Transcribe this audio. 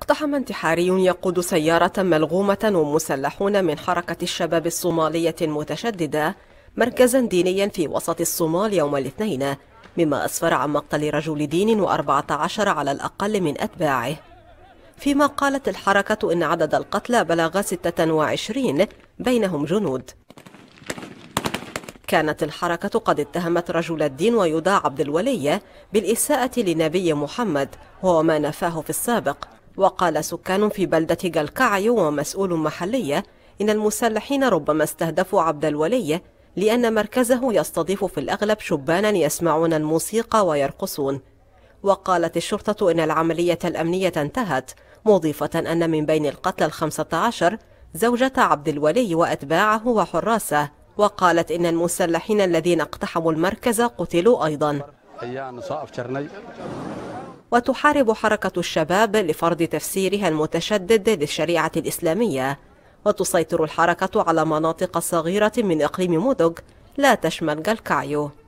اقتحم انتحاري يقود سيارة ملغومة ومسلحون من حركة الشباب الصومالية المتشددة مركزا دينيا في وسط الصومال يوم الاثنين مما أسفر عن مقتل رجل دين و14 على الأقل من أتباعه فيما قالت الحركة إن عدد القتلى بلغ 26 بينهم جنود كانت الحركة قد اتهمت رجل الدين ويدعى عبد الولي بالإساءة لنبي محمد وهو ما نفاه في السابق وقال سكان في بلدة جلكعي ومسؤول محلي إن المسلحين ربما استهدفوا عبد الولي لأن مركزه يستضيف في الأغلب شبانا يسمعون الموسيقى ويرقصون وقالت الشرطة إن العملية الأمنية انتهت مضيفة أن من بين القتلى الخمسة عشر زوجة عبد الولي وأتباعه وحراسه وقالت إن المسلحين الذين اقتحموا المركز قتلوا أيضا وتحارب حركة الشباب لفرض تفسيرها المتشدد للشريعة الإسلامية وتسيطر الحركة على مناطق صغيرة من إقليم مودوغ لا تشمل جالكايو